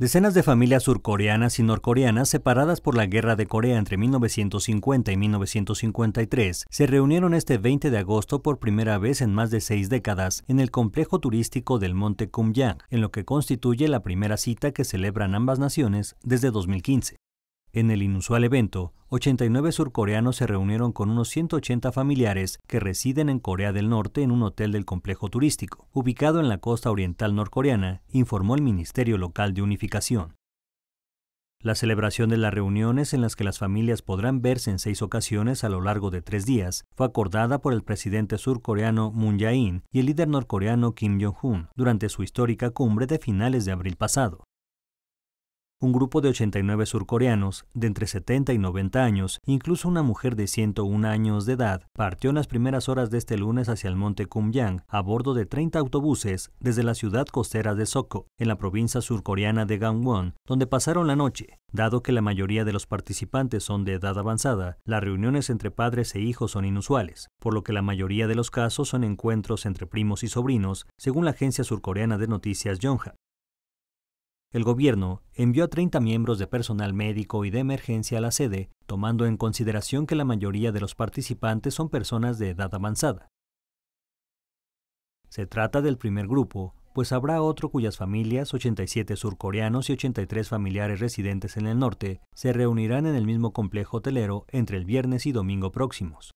Decenas de familias surcoreanas y norcoreanas separadas por la Guerra de Corea entre 1950 y 1953 se reunieron este 20 de agosto por primera vez en más de seis décadas en el complejo turístico del Monte Kumyang, en lo que constituye la primera cita que celebran ambas naciones desde 2015. En el inusual evento, 89 surcoreanos se reunieron con unos 180 familiares que residen en Corea del Norte en un hotel del complejo turístico, ubicado en la costa oriental norcoreana, informó el Ministerio Local de Unificación. La celebración de las reuniones en las que las familias podrán verse en seis ocasiones a lo largo de tres días fue acordada por el presidente surcoreano Moon Jae-in y el líder norcoreano Kim Jong-un durante su histórica cumbre de finales de abril pasado un grupo de 89 surcoreanos de entre 70 y 90 años, incluso una mujer de 101 años de edad, partió en las primeras horas de este lunes hacia el monte Kumyang a bordo de 30 autobuses desde la ciudad costera de Soko, en la provincia surcoreana de Gangwon, donde pasaron la noche. Dado que la mayoría de los participantes son de edad avanzada, las reuniones entre padres e hijos son inusuales, por lo que la mayoría de los casos son encuentros entre primos y sobrinos, según la agencia surcoreana de noticias Yonhap. El gobierno envió a 30 miembros de personal médico y de emergencia a la sede, tomando en consideración que la mayoría de los participantes son personas de edad avanzada. Se trata del primer grupo, pues habrá otro cuyas familias, 87 surcoreanos y 83 familiares residentes en el norte, se reunirán en el mismo complejo hotelero entre el viernes y domingo próximos.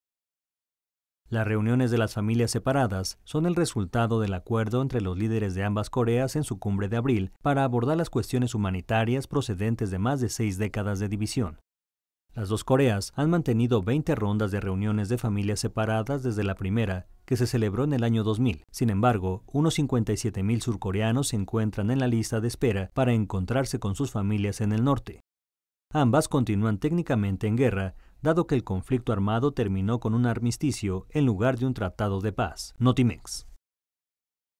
Las reuniones de las familias separadas son el resultado del acuerdo entre los líderes de ambas Coreas en su cumbre de abril para abordar las cuestiones humanitarias procedentes de más de seis décadas de división. Las dos Coreas han mantenido 20 rondas de reuniones de familias separadas desde la primera, que se celebró en el año 2000. Sin embargo, unos 57.000 surcoreanos se encuentran en la lista de espera para encontrarse con sus familias en el norte. Ambas continúan técnicamente en guerra, dado que el conflicto armado terminó con un armisticio en lugar de un tratado de paz. Notimex.